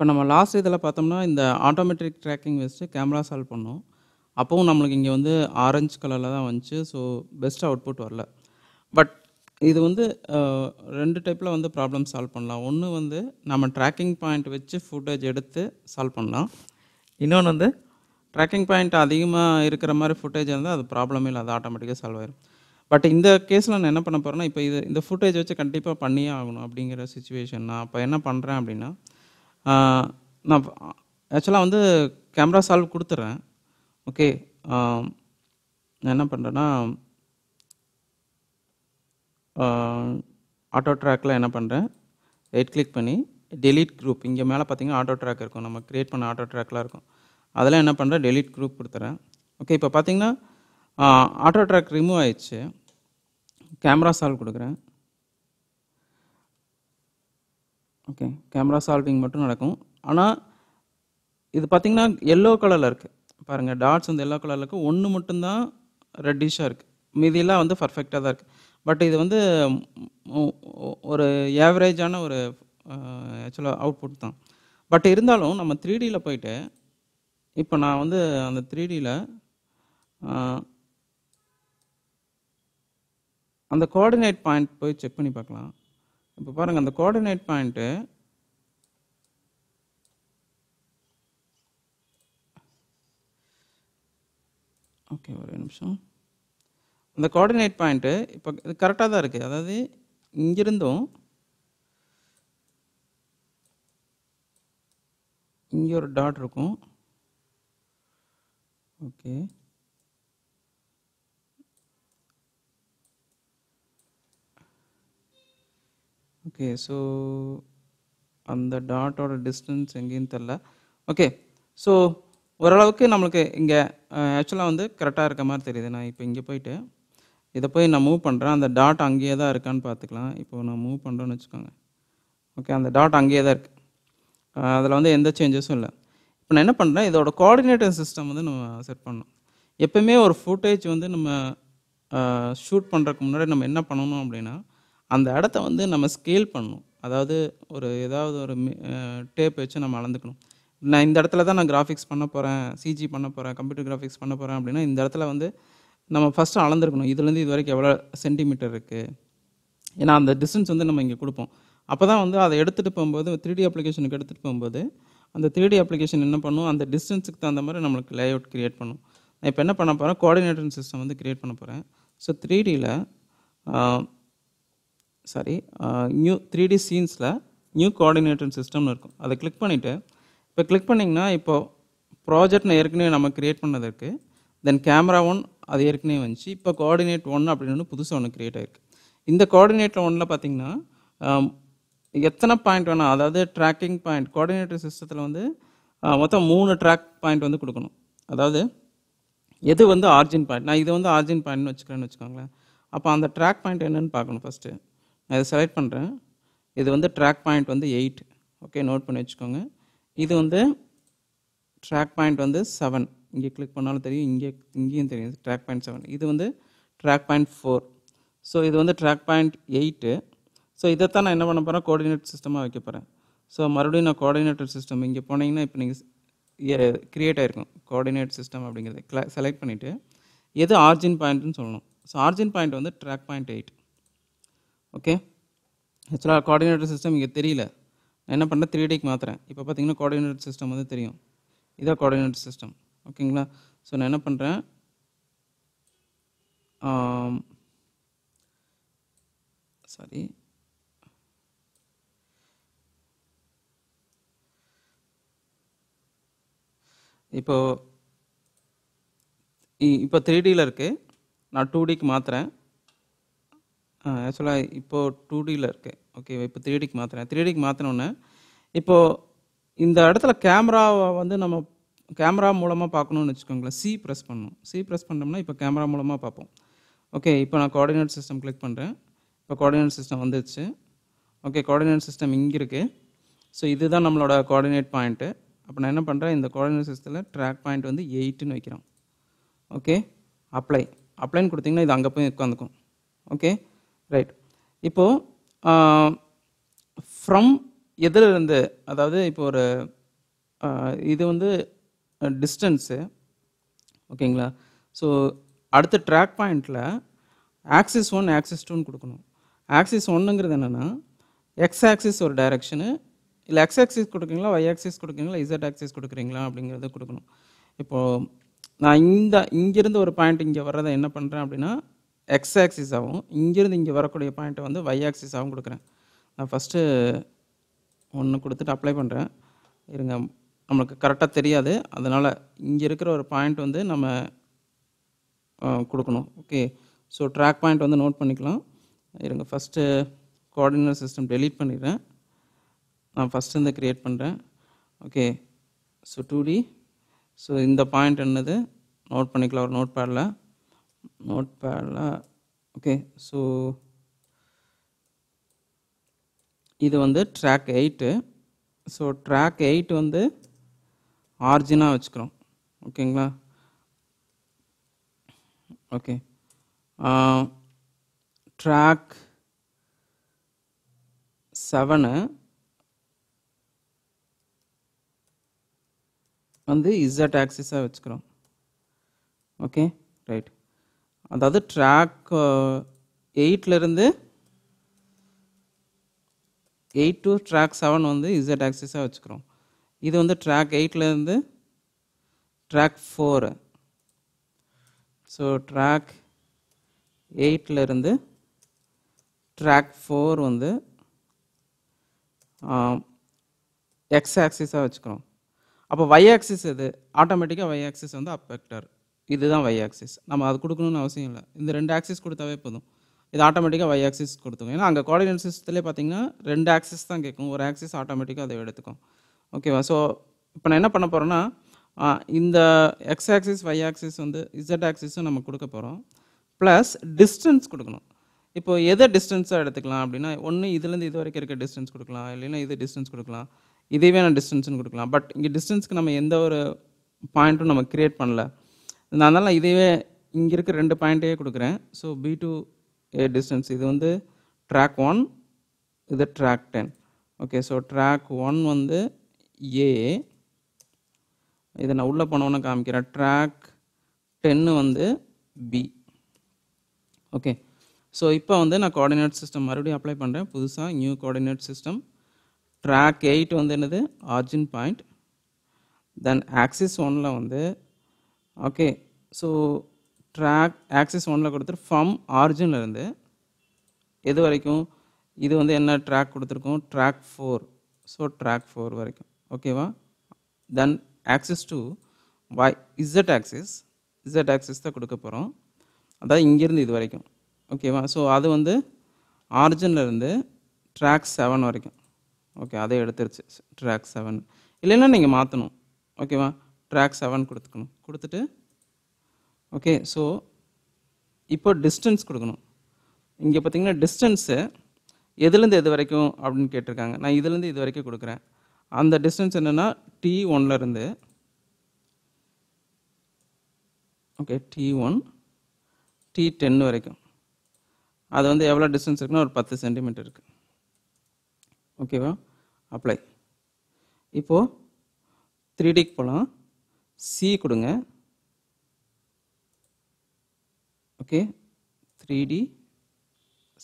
இப்போ நம்ம லாஸ்ட் இதில் பார்த்தோம்னா இந்த ஆட்டோமேட்டிக் ட்ராக்கிங் வச்சு கேமரா சால்வ் பண்ணோம் அப்போவும் நம்மளுக்கு இங்கே வந்து ஆரஞ்சு கலரில் தான் வந்துச்சு ஸோ பெஸ்ட் அவுட்புட் வரல பட் இது வந்து ரெண்டு டைப்பில் வந்து ப்ராப்ளம் சால்வ் பண்ணலாம் ஒன்று வந்து நம்ம ட்ராக்கிங் பாயிண்ட் வச்சு ஃபுட்டேஜ் எடுத்து சால்வ் பண்ணலாம் இன்னொன்று வந்து ட்ராக்கிங் பாயிண்ட் அதிகமாக இருக்கிற மாதிரி ஃபுட்டேஜ் இருந்தால் அது ப்ராப்ளமே இல்லை அது ஆட்டோமேட்டிக்காக சால்வ் ஆயிடும் பட் இந்த கேஸில் நான் என்ன பண்ண போகிறேன்னா இப்போ இது இந்த ஃபுட்டேஜ் வச்சு கண்டிப்பாக பண்ணியே ஆகணும் அப்படிங்கிற சுச்சுவேஷன் நான் அப்போ என்ன பண்ணுறேன் அப்படின்னா நான் ஆக்சுவலாக வந்து கேமரா சால்வ் கொடுத்துட்றேன் ஓகே நான் என்ன பண்ணுறேன்னா ஆட்டோ ட்ராக்கில் என்ன பண்ணுறேன் ரைட் கிளிக் பண்ணி டெலிட் குரூப் இங்கே மேலே பார்த்தீங்கன்னா ஆட்டோ ட்ராக் இருக்கும் நம்ம க்ரியேட் பண்ண ஆட்டோ ட்ராக்லாம் இருக்கும் அதெல்லாம் என்ன பண்ணுறேன் டெலிட் குரூப் கொடுத்துறேன் ஓகே இப்போ பார்த்தீங்கன்னா ஆட்டோ ட்ராக் ரிமூவ் ஆயிடுச்சு கேமரா சால்வ் கொடுக்குறேன் ஓகே கேமரா சால்விங் மட்டும் நடக்கும் ஆனால் இது பார்த்திங்கன்னா எல்லோ கலரில் இருக்குது பாருங்கள் டாட்ஸ் வந்து எல்லோ கலரில் இருக்குது ஒன்று மட்டும்தான் ரெட்டிஷாக இருக்குது மீதியெல்லாம் வந்து பர்ஃபெக்டாக தான் இருக்குது பட் இது வந்து ஒரு ஏவரேஜான ஒரு ஆக்சுவலாக அவுட்புட் தான் பட் இருந்தாலும் நம்ம த்ரீ டியில் போயிட்டு இப்போ நான் வந்து அந்த த்ரீ டியில் அந்த கோஆர்டினேட் பாயிண்ட் போய் செக் பண்ணி பார்க்கலாம் இப்போ பாருங்கள் அந்த கோஆர்டினேட் பாயிண்ட்டு ஓகே ஒரே நிமிஷம் அந்த கோஆர்டினேட் பாயிண்ட்டு இப்போ இது கரெக்டாக தான் இருக்குது அதாவது இங்கிருந்தும் இங்கே ஒரு டாட் இருக்கும் ஓகே ஓகே ஸோ அந்த டாட்டோட டிஸ்டன்ஸ் எங்கேன்னு தெரில ஓகே ஸோ ஓரளவுக்கு நம்மளுக்கு இங்கே ஆக்சுவலாக வந்து கரெக்டாக இருக்க மாதிரி தெரியுது நான் இப்போ இங்கே போயிட்டு இதை போய் நான் மூவ் பண்ணுறேன் அந்த டாட் அங்கேயே தான் இருக்கான்னு பார்த்துக்கலாம் இப்போ நான் மூவ் பண்ணுறேன்னு வச்சுக்கோங்க ஓகே அந்த டாட் அங்கேயே தான் இருக்குது அதில் வந்து எந்த சேஞ்சஸும் இல்லை இப்போ நான் என்ன பண்ணுறேன் இதோட கோஆர்டினேட்டர் சிஸ்டம் வந்து நம்ம செட் பண்ணோம் எப்போயுமே ஒரு ஃபுட்டேஜ் வந்து நம்ம ஷூட் பண்ணுறதுக்கு முன்னாடி நம்ம என்ன பண்ணணும் அப்படின்னா அந்த இடத்த வந்து நம்ம ஸ்கேல் பண்ணணும் அதாவது ஒரு ஏதாவது ஒரு டேப் வச்சு நம்ம அளந்துக்கணும் நான் இந்த இடத்துல தான் நான் கிராஃபிக்ஸ் பண்ண போகிறேன் சிஜி பண்ண போகிறேன் கம்ப்யூட்டர் கிராஃபிக்ஸ் பண்ண போகிறேன் அப்படின்னா இந்த இடத்துல வந்து நம்ம ஃபஸ்ட்டு அளந்துருக்கணும் இதுலேருந்து இது வரைக்கும் எவ்வளோ சென்டிமீட்டர் இருக்குது ஏன்னா அந்த டிஸ்டன்ஸ் வந்து நம்ம இங்கே கொடுப்போம் அப்போ தான் வந்து அதை எடுத்துகிட்டு போகும்போது த்ரீ டி அப்ளிகேஷனுக்கு எடுத்துகிட்டு போகும்போது அந்த த்ரீ டி அப்ளிகேஷன் என்ன பண்ணும் அந்த டிஸ்டன்ஸுக்கு தகுந்த மாதிரி நம்மளுக்கு லே அவுட் க்ரியேட் பண்ணும் நான் இப்போ என்ன பண்ண போகிறேன் கோஆர்டினேட்டர் சிஸ்டம் வந்து க்ரியேட் பண்ண போகிறேன் ஸோ த்ரீ டியில் சாரி நியூ த்ரீ டி சீன்ஸில் நியூ கோஆர்டினேட்டர் சிஸ்டம்னு இருக்கும் அதை கிளிக் பண்ணிவிட்டு இப்போ கிளிக் பண்ணிங்கன்னா இப்போது ப்ராஜெக்ட்னு ஏற்கனவே நம்ம க்ரியேட் பண்ணதற்கு தென் கேமரா ஒன் அது ஏற்கனவே வந்துச்சு இப்போ கோஆர்டினேட் ஒன் அப்படின்னு புதுசாக ஒன்று க்ரியேட் ஆகிருக்கு இந்த கோஆர்டினேட்டர் ஒன்றில் பார்த்திங்கன்னா எத்தனை பாயிண்ட் வேணும் அதாவது ட்ராக்கிங் பாயிண்ட் கோஆர்டினேட்டர் சிஸ்டத்தில் வந்து மொத்தம் மூணு ட்ராக் பாயிண்ட் வந்து கொடுக்கணும் அதாவது எது வந்து ஆர்ஜின் பாயிண்ட் நான் இது வந்து ஆர்ஜின் பாயிண்ட்னு வச்சுக்கிறேன்னு வச்சுக்கோங்களேன் அப்போ அந்த ட்ராக் பாயிண்ட் என்னென்னு பார்க்கணும் ஃபஸ்ட்டு நான் இதை செலக்ட் பண்ணுறேன் இது வந்து ட்ராக் பாயிண்ட் வந்து எயிட் ஓகே நோட் பண்ணி வச்சுக்கோங்க இது வந்து ட்ராக் பாயிண்ட் வந்து செவன் இங்கே கிளிக் பண்ணாலும் தெரியும் இங்கே இங்கேயும் தெரியும் ட்ராக் பாயிண்ட் செவன் இது வந்து ட்ராக் பாயிண்ட் ஃபோர் ஸோ இது வந்து ட்ராக் பாயிண்ட் எயிட்டு ஸோ இதைத்தான் நான் என்ன பண்ண போகிறேன் கோஆர்டினேட் சிஸ்டமாக வைக்க போகிறேன் ஸோ மறுபடியும் நான் கோஆர்டினேட்டர் சிஸ்டம் இங்கே போனீங்கன்னா இப்போ நீங்கள் க்ரியேட் ஆகிருக்கும் கோஆர்டினேட் சிஸ்டம் அப்படிங்கிறது செலக்ட் பண்ணிவிட்டு எது ஆர்ஜின் பாயிண்ட்னு சொல்லணும் ஸோ ஆர்ஜின் பாயிண்ட் வந்து ட்ராக் பாயிண்ட் எயிட் ஓகே ஆக்சுவலாக கோஆர்டினேட்டர் சிஸ்டம் இங்கே தெரியல நான் என்ன பண்ணுறேன் த்ரீ டேக்கு மாத்திரேன் இப்போ பார்த்தீங்கன்னா கோஆர்டினேட்டர் சிஸ்டம் வந்து தெரியும் இதான் கோஆர்டினேட்டர் சிஸ்டம் ஓகேங்களா ஸோ நான் என்ன பண்ணுறேன் சாரி இப்போது இப்போ த்ரீ டியில் இருக்குது நான் டூ டிக்கு மாத்திரேன் ஆக்சுவலாக இப்போது டூ டியில் இருக்கேன் ஓகே இப்போ த்ரீ டிக்கு மாற்றினேன் த்ரீ டிக்கு மாற்றினோன்னே இப்போது இந்த இடத்துல கேமராவை வந்து நம்ம கேமரா மூலமாக பார்க்கணுன்னு வச்சுக்கோங்களேன் சி ப்ரெஸ் பண்ணணும் சி ப்ரெஸ் பண்ணோம்னா இப்போ கேமரா மூலமாக பார்ப்போம் ஓகே இப்போ நான் கோஆர்டினேட் சிஸ்டம் கிளிக் பண்ணுறேன் இப்போ கோஆர்டினேட் சிஸ்டம் வந்துடுச்சு ஓகே கோஆர்டினேட் சிஸ்டம் இங்கே இருக்குது ஸோ இதுதான் நம்மளோட கோஆர்டினேட் பாயிண்ட்டு அப்போ நான் என்ன பண்ணுறேன் இந்த கோஆர்டினேட் சிஸ்டத்தில் ட்ராக் பாயிண்ட் வந்து எயிட்டுன்னு வைக்கிறோம் ஓகே அப்ளை அப்ளைன்னு கொடுத்திங்கன்னா இது அங்கே போய் உட்காந்துக்கும் ஓகே ரைட் இப்போது ஃப்ரம் எதிலிருந்து அதாவது இப்போ ஒரு இது வந்து டிஸ்டன்ஸு ஓகேங்களா ஸோ அடுத்த ட்ராக் பாயிண்டில் ஆக்சிஸ் ஒன் ஆக்சிஸ் டூன்னு கொடுக்கணும் ஆக்சிஸ் ஒன்றுங்கிறது என்னென்னா எக்ஸ் ஆக்சிஸ் ஒரு டைரெக்ஷனு இல்லை எக்ஸ் ஆக்சிஸ் கொடுக்குறீங்களா ஒய் ஆக்சிஸ் கொடுக்குறீங்களா இசட் ஆக்சிஸ் கொடுக்குறீங்களா அப்படிங்கிறத கொடுக்கணும் இப்போது நான் இந்த இங்கேருந்து ஒரு பாயிண்ட் இங்கே வர்றதை என்ன பண்ணுறேன் அப்படின்னா எக்ஸ் ஆக்சிஸ் ஆகும் இங்கேருந்து இங்கே வரக்கூடிய பாயிண்ட்டை வந்து வை ஆக்சிஸ் ஆகும் கொடுக்குறேன் நான் ஃபஸ்ட்டு ஒன்று கொடுத்துட்டு அப்ளை பண்ணுறேன் இருங்க நம்மளுக்கு கரெக்டாக தெரியாது அதனால் இங்கே இருக்கிற ஒரு பாயிண்ட் வந்து நம்ம கொடுக்கணும் ஓகே ஸோ ட்ராக் பாயிண்ட் வந்து நோட் பண்ணிக்கலாம் இருங்க ஃபஸ்ட்டு கோஆர்டினேட் சிஸ்டம் டெலீட் பண்ணிடுறேன் நான் ஃபஸ்ட்டு இருந்து க்ரியேட் பண்ணுறேன் okay so two D so இந்த பாயிண்ட் என்னது நோட் பண்ணிக்கலாம் ஒரு நோட் பேடில் நோட் parallel ஓகே ஸோ இது வந்து track eight so track eight வந்து ஆர்ஜினாக வச்சுக்கிறோம் ஓகேங்களா ஓகே ட்ராக் செவனு வந்து இஸ்ஸ டாக்ஸிஸாக வச்சுக்கிறோம் ஓகே ரைட் அதாவது ட்ராக் எயிட்லேருந்து எயிட் டு ட்ராக் செவன் வந்து இசட் ஆக்சிஸாக வச்சுக்கிறோம் இது வந்து ட்ராக் எயிட்லேருந்து ட்ராக் ஃபோரு ஸோ ட்ராக் எயிட்லேருந்து ட்ராக் ஃபோர் வந்து எக்ஸ் um, ஆக்சிஸாக வச்சுக்கிறோம் அப்போ ஒய் ஆக்சிஸ் இது ஆட்டோமேட்டிக்காக ஒய் ஆக்சிஸ் வந்து அப்பெக்டர் இதுதான் வை ஆக்சிஸ் நம்ம அது கொடுக்கணும்னு அவசியம் இல்லை இந்த ரெண்டு ஆக்சிஸ் கொடுத்தாவே போதும் இது ஆட்டோமேட்டிக்காக வை ஆக்சிஸ் கொடுத்துக்கும் ஏன்னா அங்கே கோஆர்டினேட் சிஸ்டத்துலேயே பார்த்தீங்கன்னா ரெண்டு ஆக்சிஸ் தான் கேட்கும் ஒரு ஆக்சிஸ் ஆட்டோமேட்டிக்காக அதை எடுத்துக்கும் ஓகேவா ஸோ இப்போ நான் என்ன பண்ண போகிறேன்னா இந்த எக்ஸ் ஆக்சிஸ் வை ஆக்சிஸ் வந்து இசட் ஆக்சிஸும் நம்ம கொடுக்க போகிறோம் ப்ளஸ் டிஸ்டன்ஸ் கொடுக்கணும் இப்போ எதை டிஸ்டன்ஸாக எடுத்துக்கலாம் அப்படின்னா ஒன்று இதுலேருந்து இது வரைக்கும் இருக்க டிஸ்டன்ஸ் கொடுக்கலாம் இல்லைன்னா இது டிஸ்டன்ஸ் கொடுக்கலாம் இதே நான் டிஸ்டன்ஸ்னு கொடுக்கலாம் பட் இங்கே டிஸ்டன்ஸ்க்கு நம்ம எந்த ஒரு பாயிண்ட்டும் நம்ம க்ரியேட் பண்ணல நான் அதனால் இதுவே இங்கே இருக்கிற ரெண்டு பாயிண்ட்டே கொடுக்குறேன் so B to A distance இது வந்து ட்ராக் ஒன் இது track ten okay so track one வந்து ஏ இதை நான் உள்ளே போனோன்னு காமிக்கிறேன் ட்ராக் டென்னு வந்து பி ஓகே ஸோ இப்போ வந்து நான் கோஆர்டினேட் சிஸ்டம் மறுபடியும் அப்ளை பண்ணுறேன் புதுசாக new coordinate system track eight வந்து என்னது ஆர்ஜின் பாயிண்ட் தென் ஆக்சிஸ் ஒனில் வந்து ஓகே ஸோ ட்ராக் ஆக்சிஸ் ஒனில் கொடுத்துரு ஃபம் ஆரிஜின்லேருந்து எது வரைக்கும் இது வந்து என்ன ட்ராக் கொடுத்துருக்கோம் track four so track four வரைக்கும் ஓகேவா then axis to Y Z axis Z axis தான் கொடுக்க போகிறோம் அதாவது இங்கேருந்து இது வரைக்கும் ஓகேவா ஸோ அது வந்து ஆரிஜின்லேருந்து ட்ராக் செவன் வரைக்கும் ஓகே அதை எடுத்துருச்சு ட்ராக் செவன் இல்லைன்னா நீங்கள் மாற்றணும் ஓகேவா ட்ராக் செவன் கொடுத்துக்கணும் கொடுத்துட்டு ஓகே ஸோ இப்போ டிஸ்டன்ஸ் கொடுக்கணும் இங்கே பார்த்தீங்கன்னா டிஸ்டன்ஸு எதுலேருந்து எது வரைக்கும் அப்படின்னு கேட்டிருக்காங்க நான் இதுலேருந்து இது வரைக்கும் கொடுக்குறேன் அந்த டிஸ்டன்ஸ் என்னென்னா டி ஒன்லேருந்து okay D one D ten வரைக்கும் அது வந்து எவ்வளோ டிஸ்டன்ஸ் இருக்குன்னா ஒரு பத்து சென்டிமீட்டர் இருக்குது ஓகேவா அப்ளை இப்போது த்ரீ டிக்கு போகலாம் சி கொடுங்க okay three D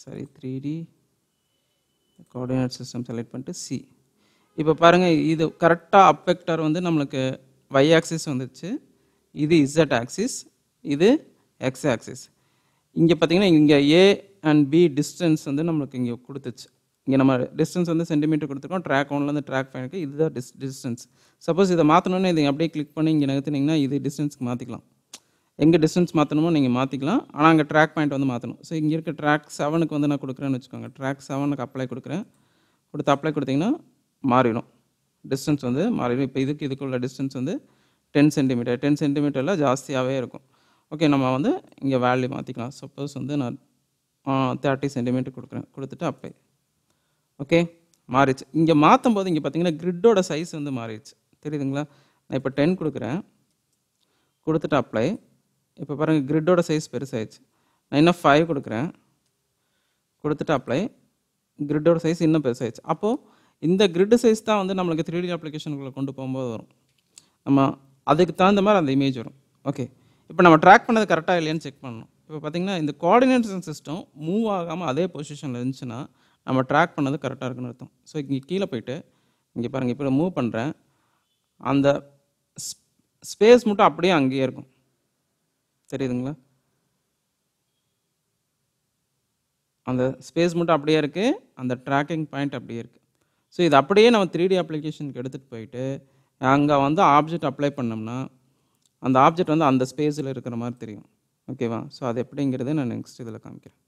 sorry three D coordinate system select பண்ணிட்டு சி இப்போ பாருங்கள் இது கரெக்டாக அப் வந்து நம்மளுக்கு வை ஆக்சிஸ் வந்துச்சு இது இசட் ஆக்சிஸ் இது எக்ஸ் ஆக்சிஸ் இங்கே பார்த்தீங்கன்னா இங்கே ஏ அண்ட் பி டிஸ்டன்ஸ் வந்து நம்மளுக்கு இங்கே கொடுத்துச்சு இங்கே நம்ம டிஸ்டன்ஸ் வந்து சென்டிமீட்டர் கொடுத்துருக்கோம் ட்ராக் ஒன்லேருந்து ட்ராக் ஃபைனுக்கு இதுதான் டிஸ் டிஸ்டன்ஸ் சப்போஸ் இதை மாற்றணும்னு இதை அப்படியே கிளிக் பண்ணி இங்கே நகர்த்தினீங்கன்னா இது டிஸ்டன்ஸ்க்கு மாற்றிக்கலாம் எங்கே டிஸ்டன்ஸ் மாற்றணுமோ நீங்கள் மாற்றிக்கலாம் ஆனால் அங்கே ட்ராக் பாயிண்ட் வந்து மாற்றணும் ஸோ இங்கே இருக்க ட்ராக் செவனுக்கு வந்து நான் கொடுக்குறேன்னு வச்சுக்கோங்க ட்ராக் செவனுக்கு அப்ளை கொடுக்குறேன் கொடுத்து அப்ளை கொடுத்தீங்கன்னா மாறிடும் டிஸ்டன்ஸ் வந்து மாறிடும் இப்போ இதுக்கு இதுக்குள்ள டிஸ்டன்ஸ் வந்து டென் சென்டிமீட்டர் டென் சென்டிமீட்டரில் ஜாஸ்தியாகவே இருக்கும் ஓகே நம்ம வந்து இங்கே வேல்யூ மாற்றிக்கலாம் சப்போஸ் வந்து நான் தேர்ட்டி சென்டிமீட்டர் கொடுக்குறேன் கொடுத்துட்டு அப்ளை ஓகே மாறிச்சு இங்கே மாற்றும் போது இங்கே பார்த்தீங்கன்னா கிரிட்டோட சைஸ் வந்து மாறிடுச்சு தெரியுதுங்களா நான் இப்போ டென் கொடுக்குறேன் கொடுத்துட்டு அப்ளை இப்போ பாருங்கள் கிரிட்டோட சைஸ் பெருசாகிடுச்சு நான் இன்னும் ஃபைவ் கொடுக்குறேன் கொடுத்துட்டு அப்ளை கிரிட்டோட சைஸ் இன்னும் பெருசாகிடுச்சு அப்போது இந்த கிரிட் சைஸ் தான் வந்து நம்மளுக்கு த்ரீ டி அப்ளிகேஷனுக்குள்ளே கொண்டு போகும்போது வரும் நம்ம அதுக்கு தகுந்த மாதிரி அந்த இமேஜ் வரும் ஓகே இப்போ நம்ம ட்ராக் பண்ணது கரெக்டாக இல்லையான்னு செக் பண்ணணும் இப்போ பார்த்தீங்கன்னா இந்த கோஆர்டினேஷன் சிஸ்டம் மூவ் ஆகாமல் அதே பொசிஷனில் இருந்துச்சுன்னா நம்ம ட்ராக் பண்ணது கரெக்டாக இருக்குன்னு அர்த்தம் ஸோ இங்கே கீழே போயிட்டு இங்கே பாருங்கள் இப்போ மூவ் பண்ணுறேன் அந்த ஸ்பேஸ் மட்டும் அப்படியே அங்கேயே இருக்கும் தெரியுதுங்களா அந்த ஸ்பேஸ் மட்டும் அப்படியே இருக்குது அந்த ட்ராக்கிங் பாயிண்ட் அப்படியே இருக்குது ஸோ இது அப்படியே நம்ம த்ரீ டி அப்ளிகேஷனுக்கு எடுத்துகிட்டு போயிட்டு அங்கே வந்து ஆப்ஜெக்ட் அப்ளை பண்ணோம்னா அந்த ஆப்ஜெக்ட் வந்து அந்த ஸ்பேஸில் இருக்கிற மாதிரி தெரியும் ஓகேவா ஸோ அது எப்படிங்கிறத நான் நெக்ஸ்ட் இதில் காமிக்கிறேன்